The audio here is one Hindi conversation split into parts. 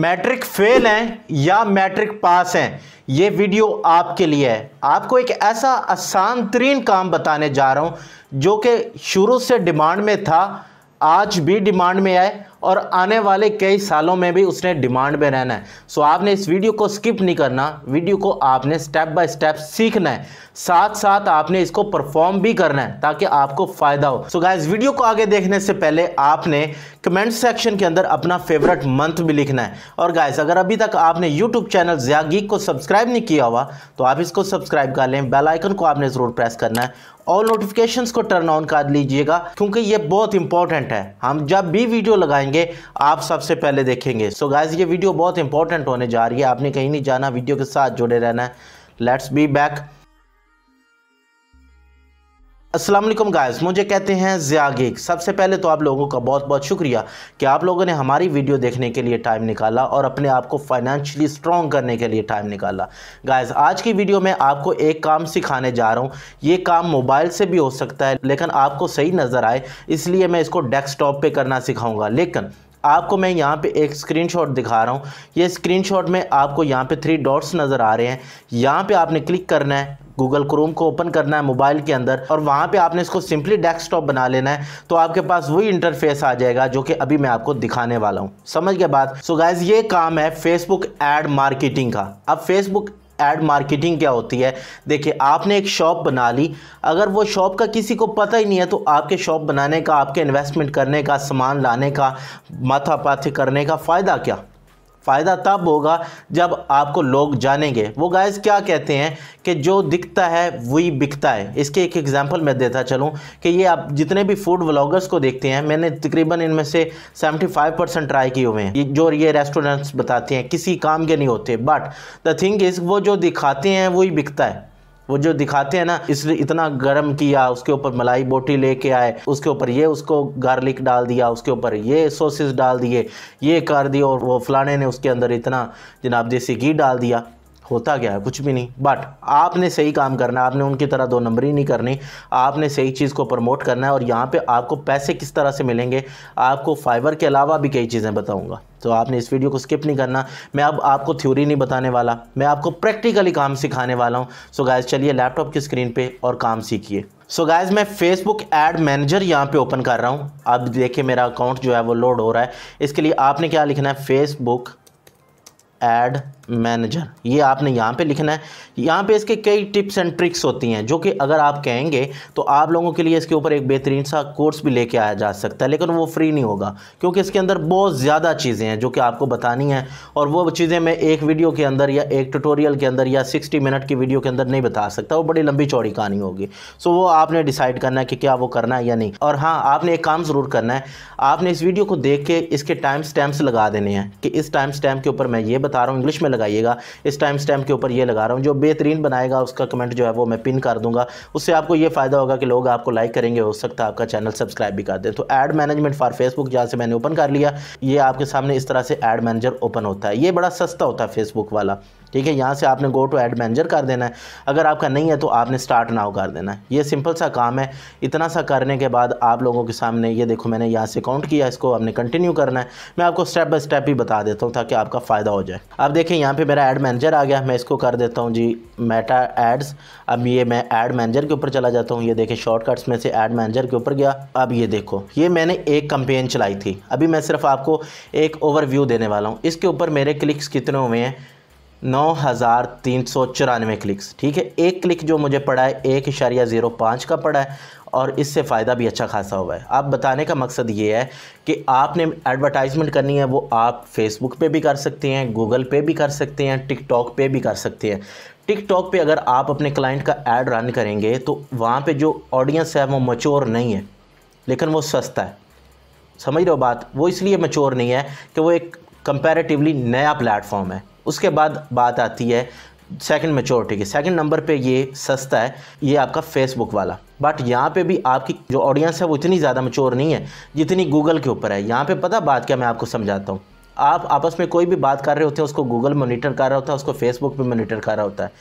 मैट्रिक फेल हैं या मैट्रिक पास हैं ये वीडियो आपके लिए है आपको एक ऐसा आसान तरीन काम बताने जा रहा हूँ जो कि शुरू से डिमांड में था आज भी डिमांड में आए और आने वाले कई सालों में भी उसने डिमांड में रहना है सो आपने इस वीडियो को स्किप नहीं करना वीडियो को आपने स्टेप बाय स्टेप सीखना है साथ साथ आपने इसको परफॉर्म भी करना है ताकि आपको फ़ायदा हो सो so गाइज वीडियो को आगे देखने से पहले आपने कमेंट सेक्शन के अंदर अपना फेवरेट मंथ भी लिखना है और गाइज अगर अभी तक आपने यूट्यूब चैनल जिया गीक को सब्सक्राइब नहीं किया हुआ तो आप इसको सब्सक्राइब कर लें बेल आइकन को आपने ज़रूर प्रेस करना है और नोटिफिकेशन को टर्न ऑन कर लीजिएगा क्योंकि ये बहुत इंपॉर्टेंट है हम जब भी वीडियो लगाएंगे जाएंगे आप सबसे पहले देखेंगे सो so गाइज ये वीडियो बहुत इंपॉर्टेंट होने जा रही है आपने कहीं नहीं जाना वीडियो के साथ जुड़े रहना है let's be back Aslam guys मुझे कहते हैं ज़ियागिक सबसे पहले तो आप लोगों का बहुत बहुत शुक्रिया कि आप लोगों ने हमारी वीडियो देखने के लिए टाइम निकाला और अपने आप को फाइनेंशियली स्ट्रॉन्ग करने के लिए टाइम निकाला गायस आज की वीडियो में आपको एक काम सिखाने जा रहा हूँ ये काम मोबाइल से भी हो सकता है लेकिन आपको सही नज़र आए इसलिए मैं इसको डेस्कटॉप पर करना सिखाऊँगा लेकिन आपको मैं यहाँ पे एक स्क्रीनशॉट दिखा रहा हूँ ये स्क्रीनशॉट में आपको यहाँ पे थ्री डॉट्स नज़र आ रहे हैं यहाँ पे आपने क्लिक करना है गूगल क्रोम को ओपन करना है मोबाइल के अंदर और वहाँ पे आपने इसको सिंपली डेस्कटॉप बना लेना है तो आपके पास वही इंटरफेस आ जाएगा जो कि अभी मैं आपको दिखाने वाला हूँ समझ के बाद सो गाइज ये काम है फेसबुक एड मार्केटिंग का अब फेसबुक एड मार्केटिंग क्या होती है देखिए आपने एक शॉप बना ली अगर वो शॉप का किसी को पता ही नहीं है तो आपके शॉप बनाने का आपके इन्वेस्टमेंट करने का सामान लाने का माथापाथी करने का फ़ायदा क्या फ़ायदा तब होगा जब आपको लोग जानेंगे वो गाइस क्या कहते हैं कि जो दिखता है वही बिकता है इसके एक एग्जांपल मैं देता चलूं कि ये आप जितने भी फूड व्लॉगर्स को देखते हैं मैंने तकरीबन इनमें से 75 परसेंट ट्राई किए हुए हैं जो ये रेस्टोरेंट्स बताते हैं किसी काम के नहीं होते बट द थिंग इज़ वो जो दिखाते हैं वही बिकता है वो जो दिखाते हैं ना इसलिए इतना गर्म किया उसके ऊपर मलाई बोटी लेके आए उसके ऊपर ये उसको गार्लिक डाल दिया उसके ऊपर ये सोसेस डाल दिए ये कर दिया और वो फलाने ने उसके अंदर इतना जनाब देसी घी डाल दिया होता क्या है कुछ भी नहीं बट आपने सही काम करना है आपने उनकी तरह दो नंबरी नहीं करनी आपने सही चीज़ को प्रमोट करना है और यहाँ पे आपको पैसे किस तरह से मिलेंगे आपको फाइबर के अलावा भी कई चीज़ें बताऊँगा तो आपने इस वीडियो को स्किप नहीं करना मैं अब आपको थ्योरी नहीं बताने वाला मैं आपको प्रैक्टिकली काम सिखाने वाला हूँ सो गायज चलिए लैपटॉप की स्क्रीन पर और काम सीखिए सो so गाइज मैं फेसबुक एड मैनेजर यहाँ पे ओपन कर रहा हूँ अब देखिए मेरा अकाउंट जो है वो लोड हो रहा है इसके लिए आपने क्या लिखना है फेसबुक एड मैनेजर ये आपने यहाँ पे लिखना है यहाँ पे इसके कई टिप्स एंड ट्रिक्स होती हैं जो कि अगर आप कहेंगे तो आप लोगों के लिए इसके ऊपर एक बेहतरीन सा कोर्स भी लेके आया जा सकता है लेकिन वो फ्री नहीं होगा क्योंकि इसके अंदर बहुत ज़्यादा चीज़ें हैं जो कि आपको बतानी है और वो चीज़ें मैं एक वीडियो के अंदर या एक ट्यूटोरियल के अंदर या सिक्सटी मिनट की वीडियो के अंदर नहीं बता सकता वो बड़ी लंबी चौड़ी कहानी होगी सो वो आपने डिसाइड करना है कि क्या वो करना है या नहीं और हाँ आपने एक काम ज़रूर करना है आपने इस वीडियो को देख के इसके टाइम स्टैम्प्स लगा देने हैं कि इस टाइम स्टैम्प के ऊपर मैं ये बता बता रहा हूँ इंग्लिश में लगाइएगा इस टाइम स्टैम्प के ऊपर ये लगा रहा हूँ जो बेहतरीन बनाएगा उसका कमेंट जो है वो मैं पिन कर दूंगा उससे आपको ये फ़ायदा होगा कि लोग आपको लाइक करेंगे हो सकता है आपका चैनल सब्सक्राइब भी कर दें तो एड मैनेजमेंट फॉर फेसबुक जहाँ से मैंने ओपन कर लिया ये आपके सामने इस तरह से एड मैनेजर ओपन होता है ये बड़ा सस्ता होता है फेसबुक वाला ठीक है यहाँ से आपने गो टू एड मैनेजर कर देना है अगर आपका नहीं है तो आपने स्टार्ट नाउ कर देना है ये सिंपल सा काम है इतना सा करने के बाद आप लोगों के सामने ये देखो मैंने यहाँ से काउंट किया इसको आपने कंटिन्यू करना है मैं आपको स्टेप बाय स्टेप ही बता देता हूँ ताकि आपका फ़ायदा हो जाए अब देखें यहाँ पर मेरा एड मैनेजर आ गया मैं इसको कर देता हूँ जी मेटा एड्स अब ये मैं एड मैनेजर के ऊपर चला जाता हूँ ये देखें शॉर्टकट्स में से एड मैनेजर के ऊपर गया अब ये देखो ये मैंने एक कंपेन चलाई थी अभी मैं सिर्फ आपको एक ओवरव्यू देने वाला हूँ इसके ऊपर मेरे क्लिक्स कितने हुए हैं नौ हज़ार तीन सौ चौरानवे क्लिक्स ठीक है एक क्लिक जो मुझे पड़ा है एक इशारिया ज़ीरो पाँच का पड़ा है और इससे फ़ायदा भी अच्छा खासा हुआ है आप बताने का मकसद ये है कि आपने एडवर्टाइजमेंट करनी है वो आप फेसबुक पे भी कर सकते हैं गूगल पे भी कर सकते हैं टिकटॉक पे भी कर सकते हैं टिकटॉक पे अगर आप अपने क्लाइंट का एड रन करेंगे तो वहाँ पर जो ऑडियंस है वो मचोर नहीं है लेकिन वो सस्ता है समझ रहे हो बात वो इसलिए मचोर नहीं है कि वो एक कंपेरेटिवली नया प्लेटफॉर्म है उसके बाद बात आती है सेकंड मेचोरिटी की सेकंड नंबर पे ये सस्ता है ये आपका फेसबुक वाला बट यहाँ पे भी आपकी जो ऑडियंस है वो इतनी ज़्यादा मेचोर नहीं है जितनी गूगल के ऊपर है यहाँ पे पता बात क्या मैं आपको समझाता हूँ आप आपस में कोई भी बात कर रहे होते हैं उसको गूगल मोनिटर कर रहा होता है उसको फेसबुक पर मोनिटर कर रहा होता है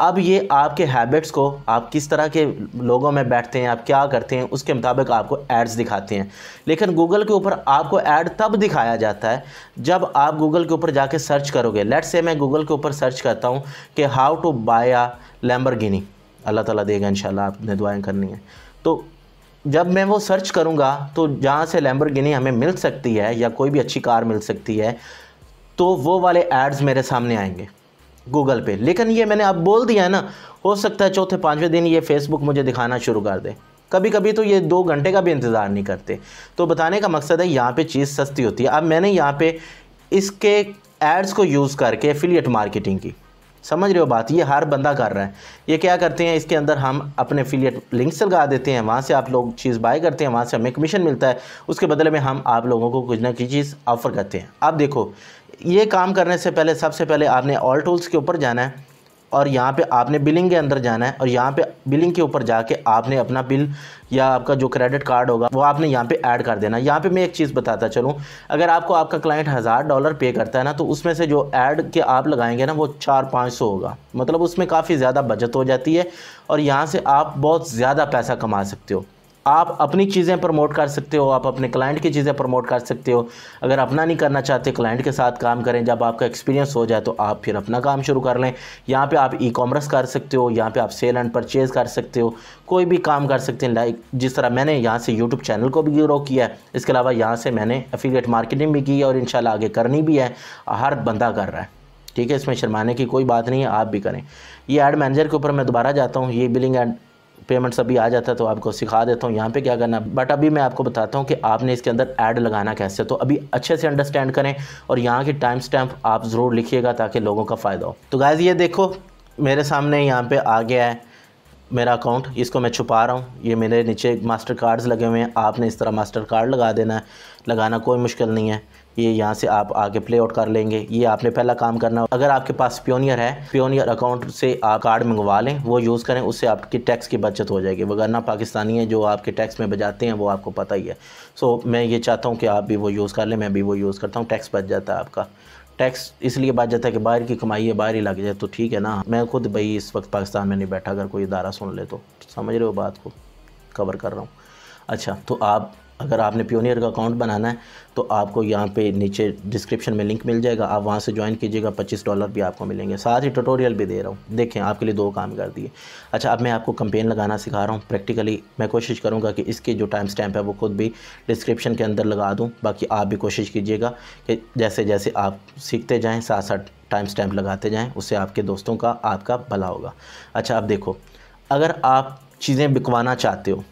अब ये आपके हैबिट्स को आप किस तरह के लोगों में बैठते हैं आप क्या करते हैं उसके मुताबिक आपको एड्स दिखाते हैं लेकिन गूगल के ऊपर आपको ऐड तब दिखाया जाता है जब आप गूगल के ऊपर जाके सर्च करोगे लेट से मैं गूगल के ऊपर सर्च करता हूँ कि how to buy a Lamborghini अल्लाह ताला देगा इन आपने दुआएँ करनी है तो जब मैं वो सर्च करूँगा तो जहाँ से गिनी हमें मिल सकती है या कोई भी अच्छी कार मिल सकती है तो वो वाले एड्स मेरे सामने आएंगे गूगल पे लेकिन ये मैंने अब बोल दिया है ना हो सकता है चौथे पाँचवें दिन ये फेसबुक मुझे दिखाना शुरू कर दे कभी कभी तो ये दो घंटे का भी इंतज़ार नहीं करते तो बताने का मकसद है यहाँ पे चीज़ सस्ती होती है अब मैंने यहाँ पे इसके एड्स को यूज़ करके एफिलिएट मार्केटिंग की समझ रहे हो बात ये हर बंदा कर रहा है ये क्या करते हैं इसके अंदर हम अपने एफिलिएट लिंक्स लगा देते हैं वहाँ से आप लोग चीज़ बाय करते हैं वहाँ से हमें कमीशन मिलता है उसके बदले में हम आप लोगों को कुछ ना कुछ चीज़ ऑफ़र करते हैं अब देखो ये काम करने से पहले सबसे पहले आपने ऑल टूल्स के ऊपर जाना है और यहाँ पे आपने बिलिंग के अंदर जाना है और यहाँ पे बिलिंग के ऊपर जाके आपने अपना बिल या आपका जो क्रेडिट कार्ड होगा वो आपने यहाँ पे ऐड कर देना यहाँ पे मैं एक चीज़ बताता चलूँ अगर आपको आपका क्लाइंट हज़ार डॉलर पे करता है ना तो उसमें से जो ऐड के आप लगाएंगे ना वो चार पाँच सौ होगा मतलब उसमें काफ़ी ज़्यादा बचत हो जाती है और यहाँ से आप बहुत ज़्यादा पैसा कमा सकते हो आप अपनी चीज़ें प्रमोट कर सकते हो आप अपने क्लाइंट की चीज़ें प्रमोट कर सकते हो अगर अपना नहीं करना चाहते क्लाइंट के साथ काम करें जब आपका एक्सपीरियंस हो जाए तो आप फिर अपना काम शुरू कर लें यहाँ पे आप ई कॉमर्स कर सकते हो यहाँ पे आप सेल एंड परचेज़ कर सकते हो कोई भी काम कर सकते हैं लाइक जिस तरह मैंने यहाँ से यूट्यूब चैनल को भी ग्रो किया है इसके अलावा यहाँ से मैंने अफिलेट मार्केटिंग भी की है और इन आगे करनी भी है हर बंदा कर रहा है ठीक है इसमें शर्माने की कोई बात नहीं है आप भी करें ये एड मैनेजर के ऊपर मैं दोबारा जाता हूँ ये बिलिंग एड पेमेंट्स अभी आ जाता है तो आपको सिखा देता हूँ यहाँ पे क्या करना बट अभी मैं आपको बताता हूँ कि आपने इसके अंदर ऐड लगाना कैसे तो अभी अच्छे से अंडरस्टैंड करें और यहाँ के टाइम स्टैम्प आप ज़रूर लिखिएगा ताकि लोगों का फ़ायदा हो तो गायज ये देखो मेरे सामने यहाँ पर आ गया है मेरा अकाउंट इसको मैं छुपा रहा हूँ ये मेरे नीचे मास्टर कार्ड्स लगे हुए हैं आपने इस तरह मास्टर कार्ड लगा देना है लगाना कोई मुश्किल नहीं है ये यहाँ से आप आगे प्ले आउट कर लेंगे ये आपने पहला काम करना अगर आपके पास प्योनियर है प्योनियर अकाउंट से आप कार्ड मंगवा लें वो यूज़ करें उससे आपकी टैक्स की बचत हो जाएगी वगरना पाकिस्तानी है जो आपके टैक्स में बजाते हैं वो आपको पता ही है सो मैं ये चाहता हूँ कि आप भी वो यूज़ कर लें मैं भी वो यूज़ करता हूँ टैक्स बच जाता है आपका टैक्स इसलिए बात जाता है कि बाहर की कमाई है बाहर ही लग जाए तो ठीक है ना मैं खुद भाई इस वक्त पाकिस्तान में नहीं बैठा अगर कोई इदारा सुन ले तो समझ रहे हो बात को कवर कर रहा हूँ अच्छा तो आप अगर आपने प्योनियर का अकाउंट बनाना है तो आपको यहाँ पे नीचे डिस्क्रिप्शन में लिंक मिल जाएगा आप वहाँ से ज्वाइन कीजिएगा पच्चीस डॉलर भी आपको मिलेंगे साथ ही ट्यूटोरियल भी दे रहा हूँ देखें आपके लिए दो काम कर दिए अच्छा अब मैं आपको कंपेन लगाना सिखा रहा हूँ प्रैक्टिकली मैं कोशिश करूँगा कि इसके जो टाइम स्टैम्प है वो खुद भी डिस्क्रिप्शन के अंदर लगा दूँ बाकी आप भी कोशिश कीजिएगा कि जैसे जैसे आप सीखते जाएँ साथ साथ टाइम स्टैम्प लगाते जाएँ उससे आपके दोस्तों का आपका भला होगा अच्छा अब देखो अगर आप चीज़ें बिकवाना चाहते हो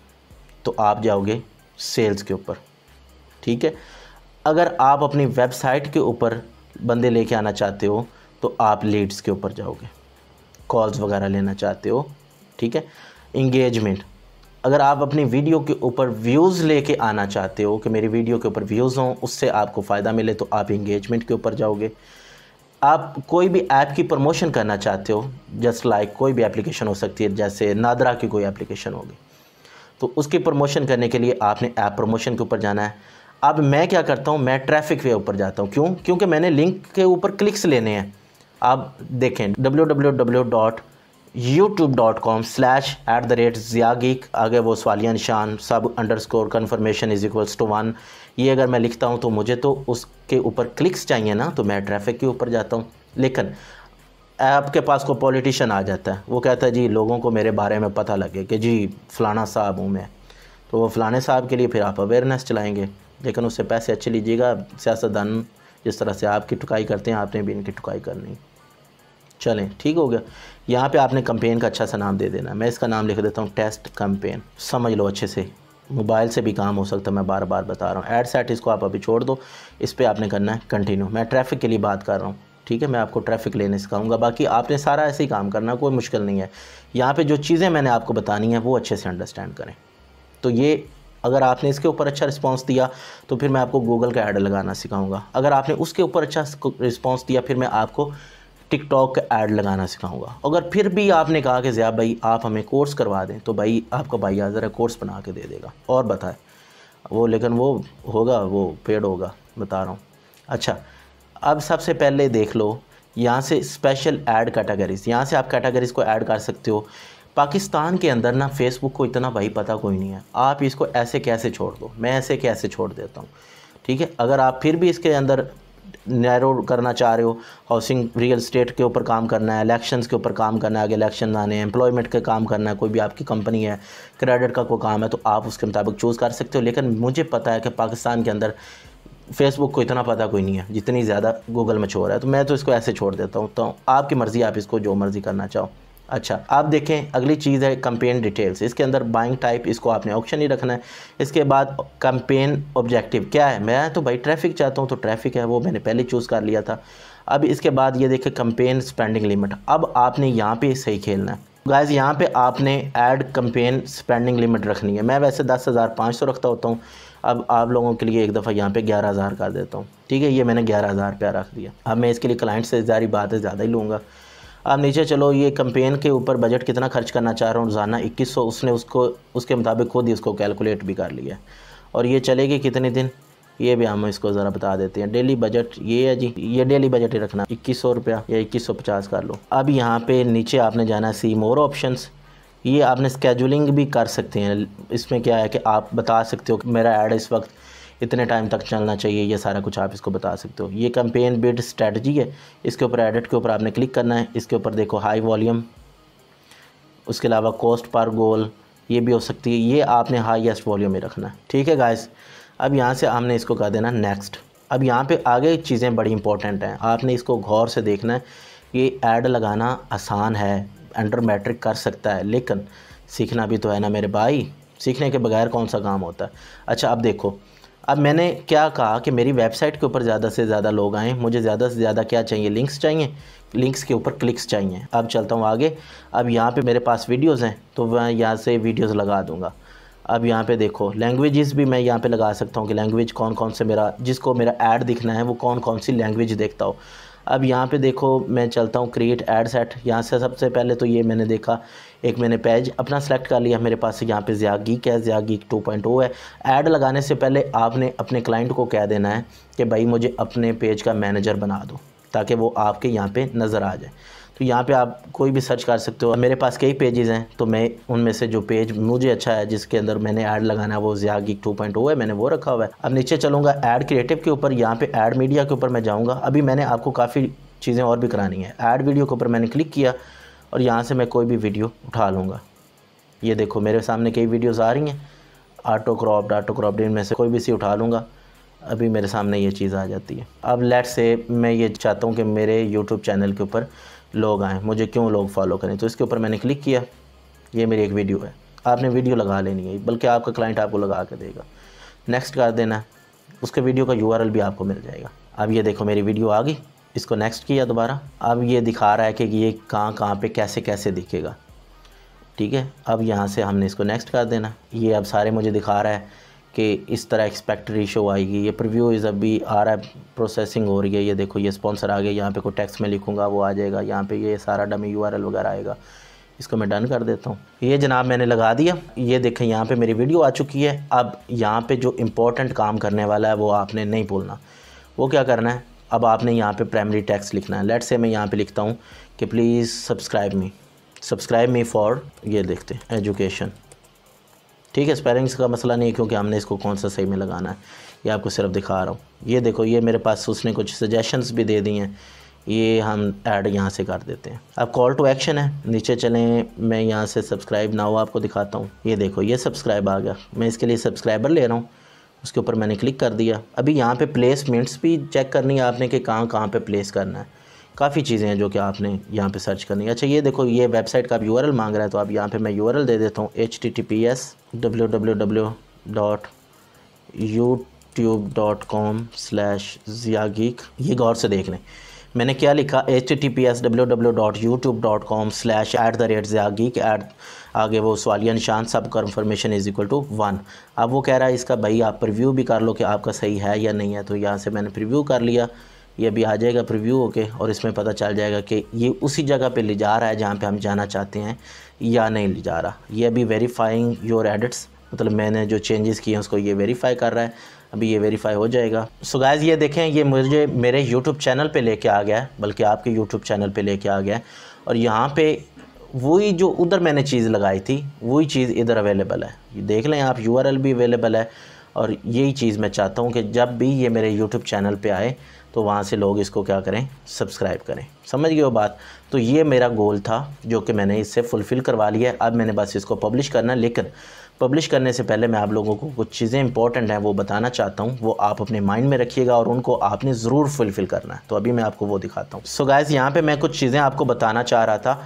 तो आप जाओगे सेल्स के ऊपर ठीक है अगर आप अपनी वेबसाइट के ऊपर बंदे लेके आना चाहते हो तो आप लीड्स के ऊपर जाओगे कॉल्स वगैरह लेना चाहते हो ठीक है इंगेजमेंट अगर आप अपनी वीडियो के ऊपर व्यूज़ लेके आना चाहते हो कि मेरी वीडियो के ऊपर व्यूज़ हों उससे आपको फ़ायदा मिले तो आप इंगेजमेंट के ऊपर जाओगे आप कोई भी ऐप की प्रमोशन करना चाहते हो जस्ट लाइक like कोई भी एप्लीकेशन हो सकती है जैसे नादरा की कोई एप्लीकेशन होगी तो उसकी प्रमोशन करने के लिए आपने ऐप प्रमोशन के ऊपर जाना है अब मैं क्या करता हूँ मैं ट्रैफिक के ऊपर जाता हूँ क्यों क्योंकि मैंने लिंक के ऊपर क्लिक्स लेने हैं आप देखें W W W dot YouTube dot com slash at the rate आगे वो सवालिया निशान सब underscore confirmation is equals to one ये अगर मैं लिखता हूँ तो मुझे तो उसके ऊपर क्लिक्स चाहिए ना तो मैं ट्रैफिक के ऊपर जाता हूँ लेकिन आपके पास कोई पॉलिटिशन आ जाता है वो कहता है जी लोगों को मेरे बारे में पता लगे कि जी फ़लाना साहब हूँ मैं तो वो फ़लाने साहब के लिए फिर आप अवेयरनेस चलाएँगे लेकिन उससे पैसे अच्छे लीजिएगा सियासतदान जिस तरह से आपकी टुकाई करते हैं आपने भी इनकी टुकाई करनी चलें ठीक हो गया यहाँ पे आपने कंपेन का अच्छा सा नाम दे देना मैं इसका नाम लिख देता हूँ टेस्ट कंपेन समझ लो अच्छे से मोबाइल से भी काम हो सकता है मैं बार बार बता रहा हूँ एड सेट इसको आप अभी छोड़ दो इस पर आपने करना है कंटिन्यू मैं ट्रैफिक के लिए बात कर रहा हूँ ठीक है मैं आपको ट्रैफिक लेने सिखाऊंगा बाकी आपने सारा ऐसे ही काम करना कोई मुश्किल नहीं है यहाँ पे जो चीज़ें मैंने आपको बतानी है वो अच्छे से अंडरस्टैंड करें तो ये अगर आपने इसके ऊपर अच्छा रिस्पांस दिया तो फिर मैं आपको गूगल का ऐड लगाना सिखाऊंगा अगर आपने उसके ऊपर अच्छा रिस्पॉन्स दिया फिर मैं आपको टिकटॉक का ऐड लगाना सिखाऊंगा अगर फिर भी आपने कहा कि ज़्यादा भाई आप हमें कोर्स करवा दें तो भाई आपका भाई ज़रा कोर्स बना के दे देगा और बताए वो लेकिन वो होगा वो पेड होगा बता रहा हूँ अच्छा अब सबसे पहले देख लो यहाँ से स्पेशल ऐड कैटेगरीज यहाँ से आप कैटेगरीज को ऐड कर सकते हो पाकिस्तान के अंदर ना फेसबुक को इतना भाई पता कोई नहीं है आप इसको ऐसे कैसे छोड़ दो मैं ऐसे कैसे छोड़ देता हूँ ठीक है अगर आप फिर भी इसके अंदर नैरो करना चाह रहे हो हाउसिंग रियल स्टेट के ऊपर काम करना है इलेक्शंस के ऊपर काम करना है अगर इलेक्शन आने हैं एम्प्लॉयमेंट का काम करना है कोई भी आपकी कंपनी है क्रेडिट का कोई काम है तो आप उसके मुताबिक चूज़ कर सकते हो लेकिन मुझे पता है कि पाकिस्तान के अंदर फेसबुक को इतना पता कोई नहीं है जितनी ज़्यादा गूगल में छोड़ है तो मैं तो इसको ऐसे छोड़ देता हूँ तो आपकी मर्ज़ी आप इसको जो मर्ज़ी करना चाहो अच्छा आप देखें अगली चीज़ है कंपेन डिटेल्स इसके अंदर बाइंग टाइप इसको आपने ऑप्शन ही रखना है इसके बाद कंपेन ऑब्जेक्टिव क्या है मैं तो भाई ट्रैफिक चाहता हूँ तो ट्रैफिक है वो मैंने पहले चूज़ कर लिया था अब इसके बाद ये देखें कंपेन स्पेंडिंग लिमिट अब आपने यहाँ पर सही खेलना है गाइज यहाँ पे आपने ऐड कंपेन स्पेंडिंग लिमिट रखनी है मैं वैसे दस हज़ार पाँच सौ रखता होता हूँ अब आप लोगों के लिए एक दफ़ा यहाँ पे ग्यारह हज़ार कर देता हूँ ठीक है ये मैंने ग्यारह हज़ार रुपया रख दिया अब मैं इसके लिए क्लाइंट से जारी बात है ज़्यादा ही लूँगा अब नीचे चलो ये कंपेन के ऊपर बजट कितना खर्च करना चाह रहा हूँ रोज़ाना इक्कीस सौ उसने उसको उसके मुताबिक खुद ही उसको कैलकुलेट भी कर लिया और ये चलेगी कितने दिन ये भी हम इसको ज़रा बता देते हैं डेली बजट ये है जी ये डेली बजट ही रखना इक्कीस सौ रुपया या इक्कीस सौ पचास कर लो अब यहाँ पे नीचे आपने जाना है सी मोर ऑप्शंस ये आपने स्केजुलिंग भी कर सकते हैं इसमें क्या है कि आप बता सकते हो कि मेरा ऐड इस वक्त इतने टाइम तक चलना चाहिए ये सारा कुछ आप इसको बता सकते हो ये कैंपेन बिड स्ट्रेटजी है इसके ऊपर एडिट के ऊपर आपने क्लिक करना है इसके ऊपर देखो हाई वॉल्यूम उसके अलावा कॉस्ट पर गोल ये भी हो सकती है ये आपने हाईएस्ट वॉल्यूम में रखना है ठीक है गाइस अब यहाँ से हमने इसको कर देना नेक्स्ट अब यहाँ पर आगे चीज़ें बड़ी इंपॉर्टेंट हैं आपने इसको गौर से देखना है ये ऐड लगाना आसान है अंडर मैट्रिक कर सकता है लेकिन सीखना भी तो है ना मेरे भाई सीखने के बगैर कौन सा काम होता है अच्छा अब देखो अब मैंने क्या कहा कि मेरी वेबसाइट के ऊपर ज़्यादा से ज़्यादा लोग आएँ मुझे ज़्यादा से ज़्यादा क्या चाहिए लिंक्स चाहिए लिंक्स के ऊपर क्लिक्स चाहिए अब चलता हूँ आगे अब यहाँ पे मेरे पास वीडियोस हैं तो मैं यहाँ से वीडियोस लगा दूँगा अब यहाँ पे देखो लैंग्वेजेस भी मैं यहाँ पे लगा सकता हूँ कि लैंग्वेज कौन कौन से मेरा जिसको मेरा ऐड दिखना है वो कौन कौन सी लैंग्वेज देखता हो अब यहाँ पे देखो मैं चलता हूँ क्रिएट एड सेट यहाँ से सबसे पहले तो ये मैंने देखा एक मैंने पेज अपना सेलेक्ट कर लिया मेरे पास यहाँ पे ज़्यागीक है टू पॉइंट oh है ऐड लगाने से पहले आपने अपने क्लाइंट को कह देना है कि भाई मुझे अपने पेज का मैनेजर बना दो ताकि वो आपके यहाँ पर नज़र आ जाए तो यहाँ पे आप कोई भी सर्च कर सकते हो मेरे पास कई पेजेस हैं तो मैं उनमें से जो पेज मुझे अच्छा है जिसके अंदर मैंने ऐड लगाना है वो गिक टू पॉइंट है मैंने वो रखा हुआ है अब नीचे चलूँगा ऐड क्रिएटिव के ऊपर यहाँ पे ऐड मीडिया के ऊपर मैं जाऊँगा अभी मैंने आपको काफ़ी चीज़ें और भी करानी है ऐड वीडियो के ऊपर मैंने क्लिक किया और यहाँ से मैं कोई भी वीडियो उठा लूँगा ये देखो मेरे सामने कई वीडियोज़ आ रही हैं आटो क्रॉप्ड आटो क्रॉप्ड इनमें से कोई भी सी उठा लूँगा अभी मेरे सामने ये चीज़ आ जाती है अब लेट से मैं ये चाहता हूँ कि मेरे यूट्यूब चैनल के ऊपर लोग आएँ मुझे क्यों लोग फॉलो करें तो इसके ऊपर मैंने क्लिक किया ये मेरी एक वीडियो है आपने वीडियो लगा लेनी है बल्कि आपका क्लाइंट आपको लगा के देगा नेक्स्ट कर देना उसके वीडियो का यू भी आपको मिल जाएगा अब ये देखो मेरी वीडियो आ गई इसको नेक्स्ट किया दोबारा अब ये दिखा रहा है कि ये कहाँ कहाँ पे कैसे कैसे दिखेगा ठीक है अब यहाँ से हमने इसको नेक्स्ट कर देना ये अब सारे मुझे दिखा रहा है कि इस तरह एक्सपेक्ट रेशो आएगी ये प्रीव्यू इज़ अभी आ रहा है प्रोसेसिंग हो रही है ये देखो ये स्पॉन्सर आ गया यहाँ पे कोई टैक्स में लिखूँगा वो आ जाएगा यहाँ पे ये सारा डमी यू वगैरह आएगा इसको मैं डन कर देता हूँ ये जनाब मैंने लगा दिया ये देखें यहाँ पर मेरी वीडियो आ चुकी है अब यहाँ पर जो इम्पोर्टेंट काम करने वाला है वो आपने नहीं बोलना वो क्या करना है अब आपने यहाँ पर प्राइमरी टैक्स लिखना है लेट से मैं यहाँ पर लिखता हूँ कि please subscribe me subscribe me for ये देखते एजुकेशन ठीक है स्पेलिंग्स का मसला नहीं है क्योंकि हमने इसको कौन सा सही में लगाना है ये आपको सिर्फ दिखा रहा हूँ ये देखो ये मेरे पास उसने कुछ सजेशंस भी दे दी हैं ये हम ऐड यहाँ से कर देते हैं अब कॉल टू एक्शन है नीचे चलें मैं यहाँ से सब्सक्राइब ना हो आपको दिखाता हूँ ये देखो ये सब्सक्राइब आ गया मैं इसके लिए सब्सक्राइबर ले रहा हूँ उसके ऊपर मैंने क्लिक कर दिया अभी यहाँ पर प्लेसमेंट्स भी चेक करनी है आपने कि कहाँ कहाँ पर प्लेस करना है काफ़ी चीज़ें हैं जो कि आपने यहाँ पे सर्च करनी है अच्छा ये देखो ये वेबसाइट का आप यू मांग रहा है तो आप यहाँ पे मैं यू दे देता हूँ H T T P S W W W dot YouTube dot com slash Zia Geek ये गौर से देख लें मैंने क्या लिखा H T P S W W dot YouTube dot com slash at the rate geek at आगे वो सवालिया निशान सब confirmation is equal to one अब वो कह रहा है इसका भाई आप प्रिव्यू भी कर लो कि आपका सही है या नहीं है तो यहाँ से मैंने प्रिव्यू कर लिया ये अभी आ जाएगा प्रीव्यू होके और इसमें पता चल जाएगा कि ये उसी जगह पे ले जा रहा है जहाँ पे हम जाना चाहते हैं या नहीं ले जा रहा ये अभी वेरीफाइंग योर एडिट्स मतलब मैंने जो चेंजेस किए हैं उसको ये वेरीफाई कर रहा है अभी ये वेरीफाई हो जाएगा सो गैज़ ये देखें ये मुझे मेरे यूट्यूब चैनल पर लेके आ गया है बल्कि आपके यूट्यूब चैनल पर लेके आ गया है और यहाँ पर वही जो उधर मैंने चीज़ लगाई थी वही चीज़ इधर अवेलेबल है देख लें आप यू भी अवेलेबल है और यही चीज़ मैं चाहता हूँ कि जब भी ये मेरे यूट्यूब चैनल पर आए तो वहाँ से लोग इसको क्या करें सब्सक्राइब करें समझ गए वो बात तो ये मेरा गोल था जो कि मैंने इससे फुलफ़िल करवा लिया है अब मैंने बस इसको पब्लिश करना लेकिन पब्लिश करने से पहले मैं आप लोगों को कुछ चीज़ें इंपॉर्टेंट हैं वो बताना चाहता हूँ वो आप अपने माइंड में रखिएगा और उनको आपने ज़रूर फुलफ़िल करना है तो अभी मैं आपको वो दिखाता हूँ सो गायस यहाँ पर मैं कुछ चीज़ें आपको बताना चाह रहा था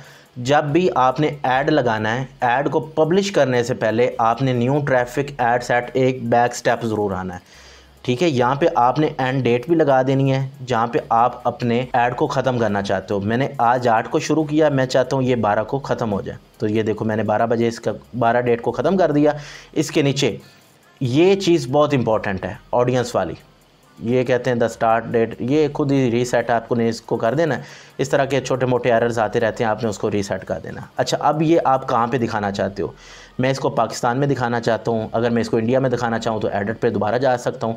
जब भी आपने ऐड लगाना है ऐड को पब्लिश करने से पहले आपने न्यू ट्रैफिक एड सेट एक बैक स्टेप ज़रूर आना है ठीक है यहाँ पे आपने एंड डेट भी लगा देनी है जहाँ पे आप अपने ऐड को ख़त्म करना चाहते हो मैंने आज आठ को शुरू किया मैं चाहता हूँ ये बारह को ख़त्म हो जाए तो ये देखो मैंने बारह बजे इसका बारह डेट को ख़त्म कर दिया इसके नीचे ये चीज़ बहुत इंपॉर्टेंट है ऑडियंस वाली ये कहते हैं द स्टार्ट डेट ये खुद ही रीसेट आपको ने इसको कर देना इस तरह के छोटे मोटे एरर्स आते रहते हैं आपने उसको रीसेट कर देना अच्छा अब ये आप कहाँ पे दिखाना चाहते हो मैं इसको पाकिस्तान में दिखाना चाहता हूँ अगर मैं इसको इंडिया में दिखाना चाहूँ तो एडिट पे दोबारा जा सकता हूँ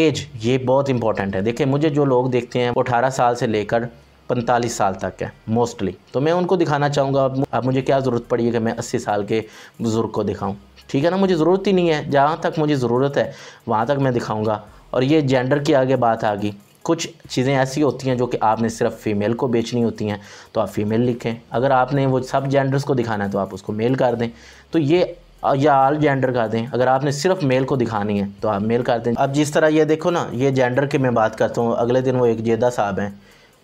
एज ये बहुत इंपॉर्टेंट है देखिए मुझे जो लोग देखते हैं वो अठारह साल से लेकर पैंतालीस साल तक है मोस्टली तो मैं उनको दिखाना चाहूँगा अब मुझे क्या ज़रूरत पड़ी है कि मैं अस्सी साल के बुज़ुर्ग को दिखाऊँ ठीक है ना मुझे ज़रूरत ही नहीं है जहाँ तक मुझे ज़रूरत है वहाँ तक मैं दिखाऊँगा और ये जेंडर की आगे बात आ गई कुछ चीज़ें ऐसी होती हैं जो कि आपने सिर्फ फ़ीमेल को बेचनी होती हैं तो आप फ़ीमेल लिखें अगर आपने वो सब जेंडर्स को दिखाना है तो आप उसको मेल कर दें तो ये या आल जेंडर कर दें अगर आपने सिर्फ मेल को दिखानी है तो आप मेल कर दें अब जिस तरह ये देखो ना ये जेंडर की मैं बात करता हूँ अगले दिन वो एक जेदा साहब हैं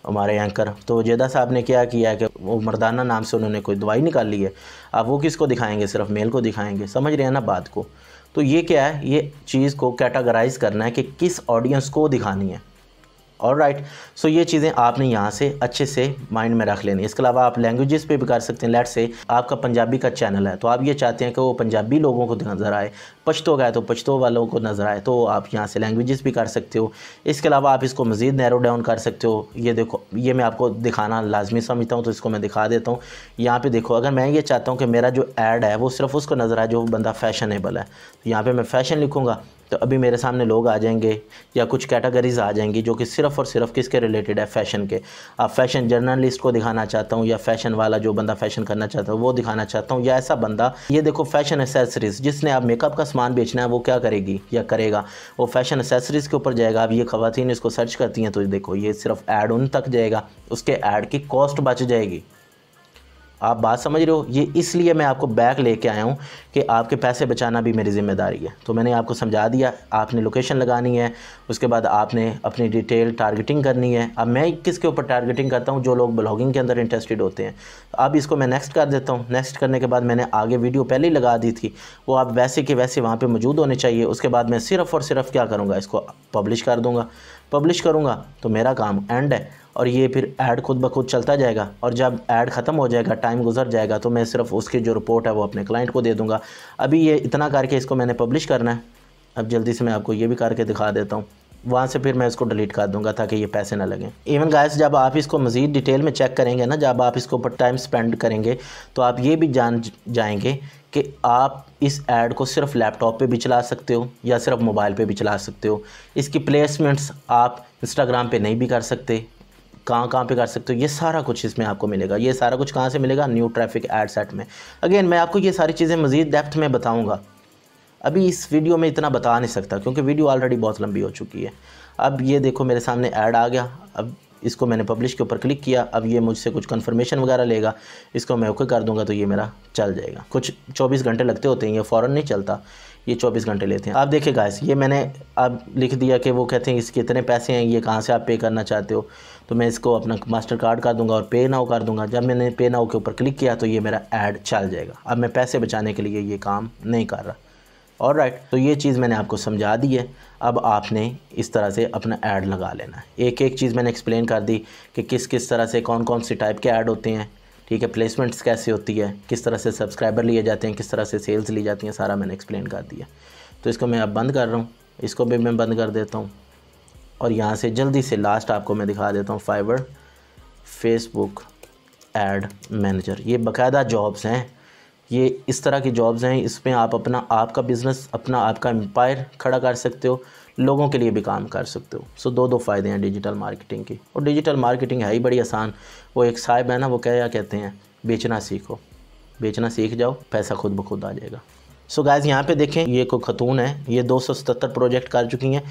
हमारे एंकर तो जेदा साहब ने क्या किया है कि वो मर्दाना नाम से उन्होंने कोई दवाई निकाल ली है आप वो किसको दिखाएंगे सिर्फ मेल को दिखाएंगे समझ रहे हैं ना बात को तो ये क्या है ये चीज़ को कैटागराइज़ करना है कि किस ऑडियंस को दिखानी है और राइट सो ये चीज़ें आपने यहाँ से अच्छे से माइंड में रख लेनी इसके अलावा आप लैंग्वेजेस पे भी कर सकते हैं लेट से आपका पंजाबी का चैनल है तो आप ये चाहते हैं कि वो पंजाबी लोगों को नज़र आए पछतो गए तो पछतो वालों को नज़र आए तो आप यहाँ से लैंग्वेजेस भी कर सकते हो इसके अलावा आप इसको मज़ीद नैरो डाउन कर सकते हो ये देखो ये मैं आपको दिखाना लाजमी समझता हूँ तो इसको मैं दिखा देता हूँ यहाँ पर देखो अगर मैं ये चाहता हूँ कि मेरा जो एड है वो सिर्फ उसको नज़र आए जो बंदा फैशनेबल है तो यहाँ पर मैं फ़ैशन लिखूँगा तो अभी मेरे सामने लोग आ जाएंगे या कुछ कैटेगरीज़ आ जाएंगी जो कि सिर्फ़ और सिर्फ किसके रिलेटेड है फ़ैशन के आप फैशन जर्नलिस्ट को दिखाना चाहता हूँ या फैशन वाला जो बंदा फैशन करना चाहता हूँ वो दिखाना चाहता हूँ या ऐसा बंदा ये देखो फैशन एसेसरीज़ जिसने आप मेकअप का सामान बेचना है वो क्या करेगी या करेगा वो फैशन एसेसरीज़ के ऊपर जाएगा अब ये खवतिन इसको सर्च करती हैं तो देखो ये सिर्फ ऐड उन तक जाएगा उसके ऐड की कॉस्ट बच जाएगी आप बात समझ रहे हो ये इसलिए मैं आपको बैक लेके आया हूँ कि आपके पैसे बचाना भी मेरी ज़िम्मेदारी है तो मैंने आपको समझा दिया आपने लोकेशन लगानी है उसके बाद आपने अपनी डिटेल टारगेटिंग करनी है अब मैं किसके ऊपर टारगेटिंग करता हूँ जो लोग ब्लॉगिंग के अंदर इंटरेस्टेड होते हैं तो अब इसको मैं नेक्स्ट कर देता हूँ नेक्स्ट करने के बाद मैंने आगे वीडियो पहले ही लगा दी थी वो आप वैसे के वैसे वहाँ पर मौजूद होने चाहिए उसके बाद मैं सिर्फ़ और सिर्फ क्या करूँगा इसको पब्लिश कर दूँगा पब्लिश करूँगा तो मेरा काम एंड है और ये फिर ऐड खुद ब खुद चलता जाएगा और जब ऐड ख़त्म हो जाएगा टाइम गुजर जाएगा तो मैं सिर्फ उसकी जो रिपोर्ट है वो अपने क्लाइंट को दे दूँगा अभी ये इतना करके इसको मैंने पब्लिश करना है अब जल्दी से मैं आपको ये भी करके दिखा देता हूँ वहाँ से फिर मैं इसको डिलीट कर दूंगा ताकि ये पैसे ना लगें इवन गायस जब आप इसको मज़ीद डिटेल में चेक करेंगे ना जब आप इसको ऊपर टाइम स्पेंड करेंगे तो आप ये भी जान जाएंगे कि आप इस ऐड को सिर्फ लैपटॉप पे भी चला सकते हो या सिर्फ मोबाइल पे भी चला सकते हो इसकी प्लेसमेंट्स आप इंस्टाग्राम पे नहीं भी कर सकते कहाँ कहाँ पे कर सकते हो ये सारा कुछ इसमें आपको मिलेगा ये सारा कुछ कहाँ से मिलेगा न्यू ट्रैफिक एड सेट में अगेन मैं आपको ये सारी चीज़ें मज़ीद डेप्थ में बताऊँगा अभी इस वीडियो में इतना बता नहीं सकता क्योंकि वीडियो ऑलरेडी बहुत लंबी हो चुकी है अब ये देखो मेरे सामने ऐड आ गया अब इसको मैंने पब्लिश के ऊपर क्लिक किया अब ये मुझसे कुछ कन्फर्मेशन वगैरह लेगा इसको मैं ओके कर दूंगा तो ये मेरा चल जाएगा कुछ 24 घंटे लगते होते हैं ये फ़ौरन नहीं चलता ये चौबीस घंटे लेते हैं आप देखिए गाइस ये मैंने अब लिख दिया कि वो कहते हैं इसके इतने पैसे हैं ये कहाँ से आप पे करना चाहते हो तो मैं इसको अपना मास्टर कार्ड कर दूंगा और पे नाउ कर दूंगा जब मैंने पे नाउ के ऊपर क्लिक किया तो ये मेरा ऐड चल जाएगा अब मैं पैसे बचाने के लिए ये काम नहीं कर रहा और राइट तो ये चीज़ मैंने आपको समझा दी है अब आपने इस तरह से अपना ऐड लगा लेना है एक एक चीज़ मैंने एक्सप्लेन कर दी कि किस किस तरह से कौन कौन से टाइप के ऐड होते हैं ठीक है प्लेसमेंट्स कैसे होती है किस तरह से सब्सक्राइबर लिए जाते हैं किस तरह से सेल्स ली जाती हैं सारा मैंने एक्सप्लेन कर दिया तो इसको मैं अब बंद कर रहा हूँ इसको भी मैं बंद कर देता हूँ और यहाँ से जल्दी से लास्ट आपको मैं दिखा देता हूँ फाइबर फेसबुक एड मैनेजर ये बाकायदा जॉब्स हैं ये इस तरह की जॉब्स हैं इसमें आप अपना आपका बिज़नेस अपना आपका एम्पायर खड़ा कर सकते हो लोगों के लिए भी काम कर सकते हो सो दो दो फ़ायदे हैं डिजिटल मार्केटिंग की और डिजिटल मार्केटिंग है ही बड़ी आसान वो एक साहब है ना वो क्या कहते हैं बेचना सीखो बेचना सीख जाओ पैसा खुद ब खुद आ जाएगा सो गाइज गैज़ यहाँ पे देखें ये कोई खतून है ये 277 प्रोजेक्ट कर चुकी हैं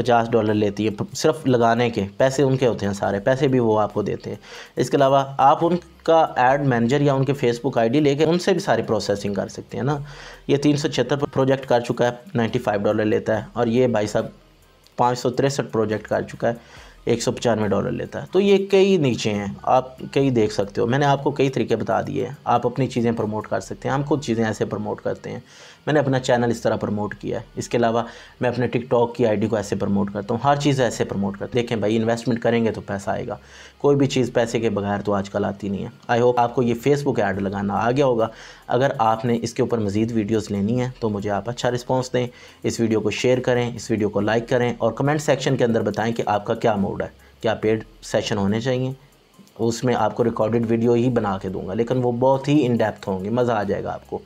50 डॉलर लेती है सिर्फ लगाने के पैसे उनके होते हैं सारे पैसे भी वो आपको देते हैं इसके अलावा आप उनका एड मैनेजर या उनके फेसबुक आईडी लेके उनसे भी सारी प्रोसेसिंग कर सकते हैं ना ये तीन प्रोजेक्ट कर चुका है नाइन्टी डॉलर लेता है और ये भाई साहब पाँच प्रोजेक्ट कर चुका है एक सौ पचानवे डॉलर लेता है तो ये कई नीचे हैं आप कई देख सकते हो मैंने आपको कई तरीके बता दिए हैं आप अपनी चीज़ें प्रमोट कर सकते हैं हम खुद चीज़ें ऐसे प्रमोट करते हैं मैंने अपना चैनल इस तरह प्रमोट किया है इसके अलावा मैं अपने टिकटॉक की आईडी को ऐसे प्रमोट करता हूँ हर चीज़ ऐसे प्रमोट करता देखें भाई इन्वेस्टमेंट करेंगे तो पैसा आएगा कोई भी चीज़ पैसे के बगैर तो आजकल आती नहीं है आई होप आपको ये फेसबुक ऐड लगाना आ गया होगा अगर आपने इसके ऊपर मज़ीद वीडियोज़ लेनी है तो मुझे आप अच्छा रिस्पॉन्स दें इस वीडियो को शेयर करें इस वीडियो को लाइक करें और कमेंट सेक्शन के अंदर बताएँ कि आपका क्या मूड है क्या पेड सेशन होने चाहिए उसमें आपको रिकॉर्डेड वीडियो ही बना के दूंगा लेकिन वो बहुत ही इन डेप्थ होंगे मज़ा आ जाएगा आपको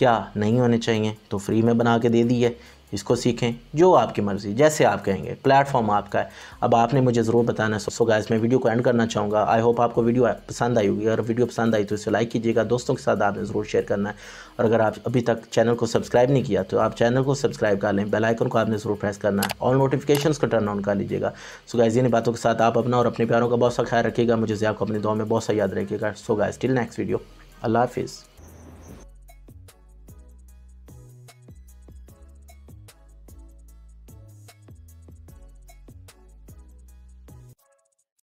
क्या नहीं होने चाहिए तो फ्री में बना के दे दी है इसको सीखें जो आपकी मर्ज़ी जैसे आप कहेंगे प्लेटफॉर्म आपका है अब आपने मुझे ज़रूर बताना सो so गाइस मैं वीडियो को एंड करना चाहूँगा आई होप आपको वीडियो पसंद आई होगी अगर वीडियो पसंद आई तो इसे लाइक कीजिएगा दोस्तों के साथ आपने ज़रूर शेयर करना है और अगर आप अभी तक चैनल को सब्सक्राइब नहीं किया तो आप चैनल को सब्सक्राइब कर लें बेलाइकन को आपने ज़रूर प्रेस करना है और नोटिफिकेशन को टर्न ऑन कर लीजिएगा सो गाइज इन बातों के साथ आप अपना और अपने प्यारों का बहुत सा ख्याल रखिएगा मुझे आपको अपने दौ में बहुत सा याद रखिएगा so guys till next video अल्लाह हाफिज़